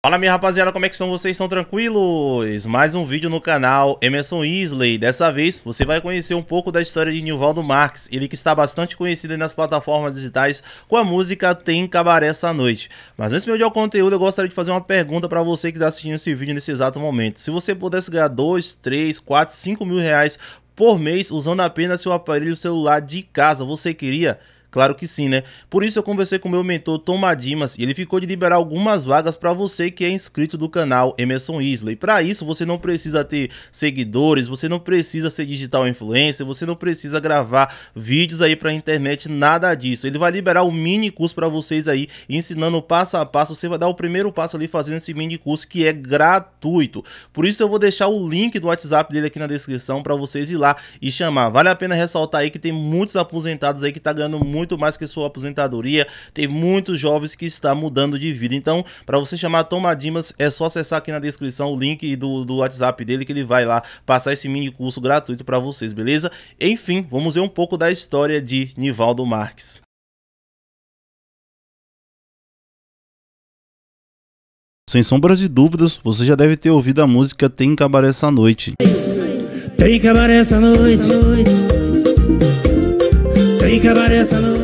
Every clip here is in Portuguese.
Fala minha rapaziada, como é que estão? Vocês estão tranquilos? Mais um vídeo no canal Emerson Isley. Dessa vez você vai conhecer um pouco da história de Nivaldo Marx, ele que está bastante conhecido nas plataformas digitais com a música Tem Cabaré essa noite. Mas antes de eu ao conteúdo, eu gostaria de fazer uma pergunta para você que está assistindo esse vídeo nesse exato momento. Se você pudesse ganhar 2, 3, 4, 5 mil reais por mês usando apenas seu aparelho celular de casa, você queria... Claro que sim, né? Por isso eu conversei com meu mentor Tom Dimas e ele ficou de liberar algumas vagas para você que é inscrito do canal Emerson Isley. Para isso você não precisa ter seguidores, você não precisa ser digital influencer, você não precisa gravar vídeos aí para internet, nada disso. Ele vai liberar um mini curso para vocês aí ensinando passo a passo. Você vai dar o primeiro passo ali fazendo esse mini curso que é gratuito. Por isso eu vou deixar o link do WhatsApp dele aqui na descrição para vocês ir lá e chamar. Vale a pena ressaltar aí que tem muitos aposentados aí que tá ganhando muito muito mais que sua aposentadoria. Tem muitos jovens que estão mudando de vida. Então, para você chamar Tomadimas, é só acessar aqui na descrição o link do, do WhatsApp dele que ele vai lá passar esse mini curso gratuito para vocês, beleza? Enfim, vamos ver um pouco da história de Nivaldo Marques. Sem sombras de dúvidas, você já deve ter ouvido a música Tem Cabaré essa noite. Tem cabaré essa noite. Tem cabaré essa noite.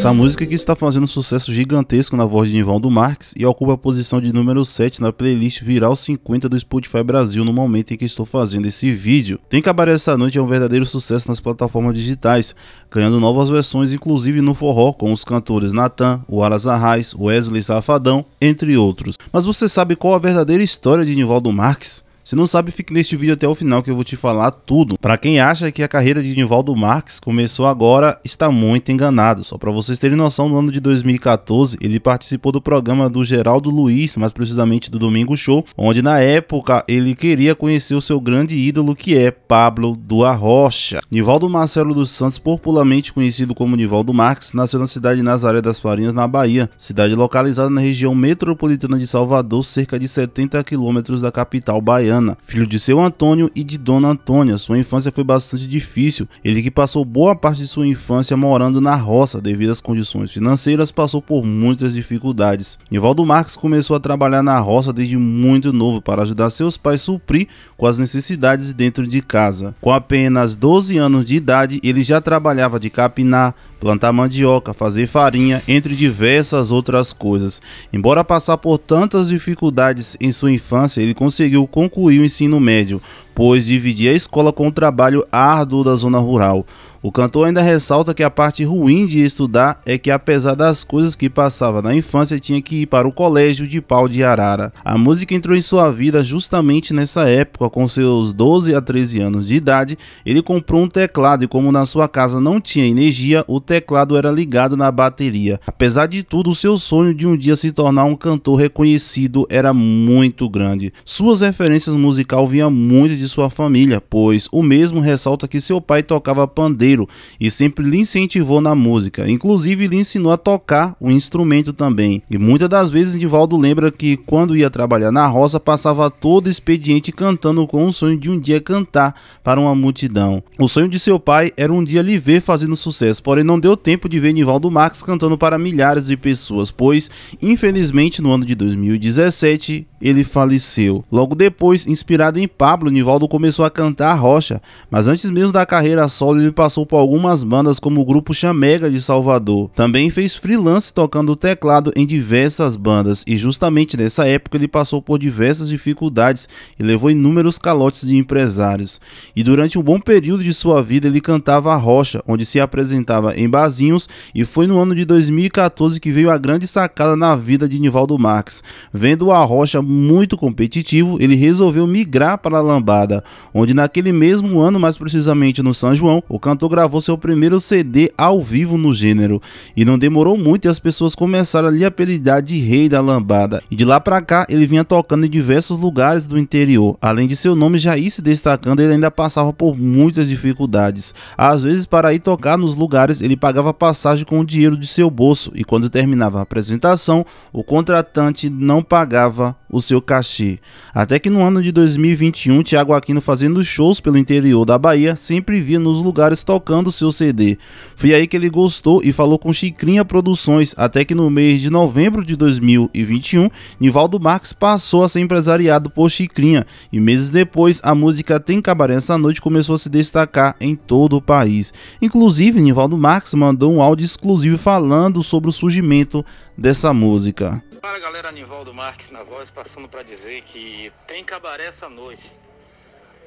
Essa música que está fazendo um sucesso gigantesco na voz de Nivaldo Marques Marx e ocupa a posição de número 7 na playlist Viral 50 do Spotify Brasil no momento em que estou fazendo esse vídeo. Tem Cabaré Essa Noite é um verdadeiro sucesso nas plataformas digitais, ganhando novas versões inclusive no forró com os cantores Natan, o Arraes, Wesley Safadão, entre outros. Mas você sabe qual a verdadeira história de Nivaldo Marx? Se não sabe, fique neste vídeo até o final que eu vou te falar tudo. Para quem acha que a carreira de Nivaldo Marques começou agora, está muito enganado. Só para vocês terem noção, no ano de 2014, ele participou do programa do Geraldo Luiz, mais precisamente do Domingo Show, onde na época ele queria conhecer o seu grande ídolo que é Pablo do Arrocha. Nivaldo Marcelo dos Santos, popularmente conhecido como Nivaldo Marques, nasceu na cidade de Nazaré das Farinhas, na Bahia, cidade localizada na região metropolitana de Salvador, cerca de 70 quilômetros da capital baiana filho de seu Antônio e de Dona Antônia. Sua infância foi bastante difícil. Ele que passou boa parte de sua infância morando na roça devido às condições financeiras, passou por muitas dificuldades. Nivaldo Marques começou a trabalhar na roça desde muito novo para ajudar seus pais a suprir com as necessidades dentro de casa. Com apenas 12 anos de idade, ele já trabalhava de capinar, plantar mandioca, fazer farinha, entre diversas outras coisas. Embora passar por tantas dificuldades em sua infância, ele conseguiu concluir o ensino médio, pois dividia a escola com o trabalho árduo da zona rural. O cantor ainda ressalta que a parte ruim de estudar é que, apesar das coisas que passava na infância, tinha que ir para o colégio de pau de arara. A música entrou em sua vida justamente nessa época, com seus 12 a 13 anos de idade. Ele comprou um teclado e, como na sua casa não tinha energia, o teclado era ligado na bateria. Apesar de tudo, o seu sonho de um dia se tornar um cantor reconhecido era muito grande. Suas referências musical vinham muito de sua família, pois o mesmo ressalta que seu pai tocava pandeiro e sempre lhe incentivou na música, inclusive lhe ensinou a tocar o instrumento também. E muitas das vezes Divaldo lembra que quando ia trabalhar na roça passava todo expediente cantando com o sonho de um dia cantar para uma multidão. O sonho de seu pai era um dia lhe ver fazendo sucesso, porém não deu tempo de ver Nivaldo Max cantando para milhares de pessoas, pois infelizmente no ano de 2017 ele faleceu. Logo depois, inspirado em Pablo, Nivaldo começou a cantar a rocha, mas antes mesmo da carreira solo ele passou passou por algumas bandas como o grupo Chamega de Salvador. Também fez freelance tocando teclado em diversas bandas e justamente nessa época ele passou por diversas dificuldades e levou inúmeros calotes de empresários. E durante um bom período de sua vida ele cantava a rocha, onde se apresentava em bazinhos e foi no ano de 2014 que veio a grande sacada na vida de Nivaldo Marques. Vendo a Arrocha muito competitivo, ele resolveu migrar para a Lambada, onde naquele mesmo ano, mais precisamente no São João, o cantor gravou seu primeiro CD ao vivo no gênero, e não demorou muito e as pessoas começaram a lhe apelidar de Rei da Lambada. E de lá pra cá, ele vinha tocando em diversos lugares do interior. Além de seu nome já ir se destacando, ele ainda passava por muitas dificuldades. Às vezes, para ir tocar nos lugares, ele pagava passagem com o dinheiro de seu bolso, e quando terminava a apresentação, o contratante não pagava o seu cachê. Até que no ano de 2021, Tiago Aquino fazendo shows pelo interior da Bahia, sempre via nos lugares tocando seu CD. Foi aí que ele gostou e falou com Chicrinha Produções, até que no mês de novembro de 2021, Nivaldo Marques passou a ser empresariado por Chicrinha, e meses depois, a música Tem Cabaré Essa Noite começou a se destacar em todo o país. Inclusive, Nivaldo Marques mandou um áudio exclusivo falando sobre o surgimento dessa música. Fala galera, Anivaldo Marques na voz, passando para dizer que tem cabaré essa noite.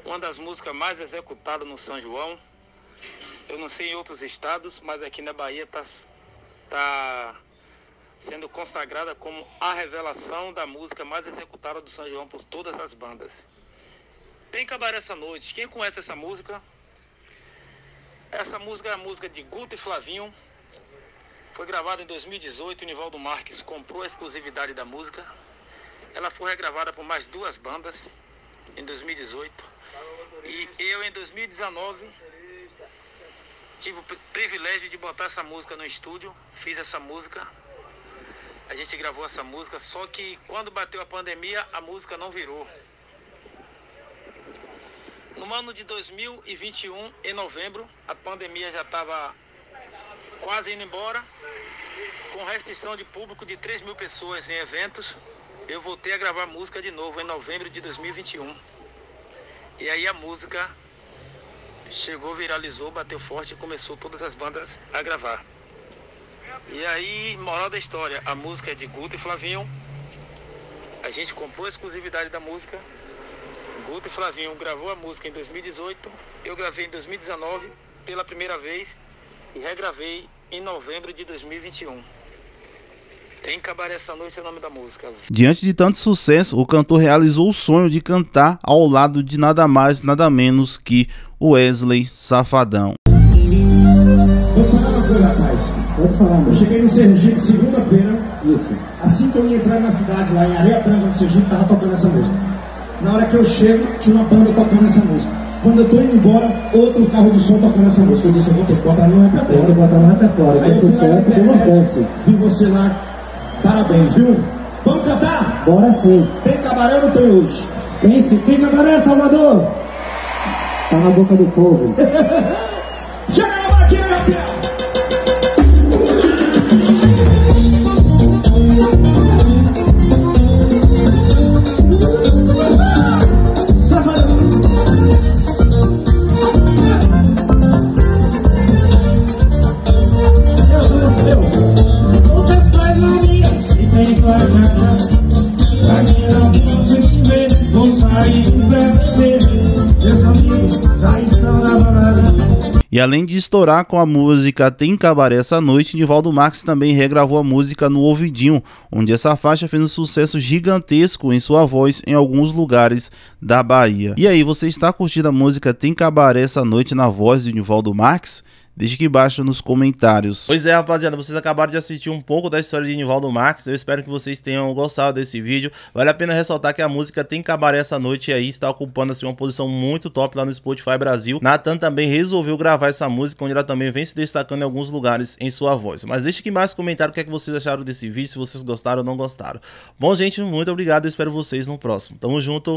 Uma das músicas mais executadas no São João. Eu não sei em outros estados, mas aqui na Bahia tá, tá sendo consagrada como a revelação da música mais executada do São João por todas as bandas. Tem cabaré essa noite. Quem conhece essa música? Essa música é a música de Guto e Flavinho, foi gravado em 2018, o Nivaldo Marques comprou a exclusividade da música. Ela foi regravada por mais duas bandas em 2018. E eu, em 2019, tive o privilégio de botar essa música no estúdio, fiz essa música. A gente gravou essa música, só que quando bateu a pandemia, a música não virou. No ano de 2021, em novembro, a pandemia já estava quase indo embora, com restrição de público de 3 mil pessoas em eventos, eu voltei a gravar música de novo em novembro de 2021. E aí a música chegou, viralizou, bateu forte e começou todas as bandas a gravar. E aí, moral da história, a música é de Guto e Flavinho. A gente comprou a exclusividade da música. Guto e Flavinho gravou a música em 2018, eu gravei em 2019 pela primeira vez e regravei em novembro de 2021. Tem Cabaré Essa Noite é o nome da música. Diante de tanto sucesso, o cantor realizou o sonho de cantar ao lado de nada mais, nada menos que Wesley Safadão. Vou falar uma coisa, rapaz. Pode falar, Eu cheguei no Sergipe segunda-feira. Isso. Assim que eu ia entrar na cidade, lá em Areia Branca, no Sergipe, tava tocando essa música. Na hora que eu chego, tinha uma banda tocando essa música. Quando eu tô indo embora, outro carro de som tocando essa música. Eu disse, eu vou ter que botar no repertório. Tem que botar no repertório, que é sucesso tem uma força. Vi você lá, parabéns, viu? Vamos cantar? Bora sim. Tem cabaré ou não tem hoje? Tem sim. Tem cabaré, Salvador? Tá na boca do povo. Já E além de estourar com a música Tem Cabaré essa noite, Nivaldo Marques também regravou a música No Ouvidinho, onde essa faixa fez um sucesso gigantesco em sua voz em alguns lugares da Bahia. E aí, você está curtindo a música Tem Cabaré essa noite na voz de Nivaldo Marques? Deixe aqui embaixo nos comentários. Pois é, rapaziada, vocês acabaram de assistir um pouco da história de Nivaldo Marques. Eu espero que vocês tenham gostado desse vídeo. Vale a pena ressaltar que a música tem cabaré essa noite e aí está ocupando assim, uma posição muito top lá no Spotify Brasil. Nathan também resolveu gravar essa música, onde ela também vem se destacando em alguns lugares em sua voz. Mas deixe aqui embaixo comentário o que, é que vocês acharam desse vídeo, se vocês gostaram ou não gostaram. Bom, gente, muito obrigado. Eu espero vocês no próximo. Tamo junto.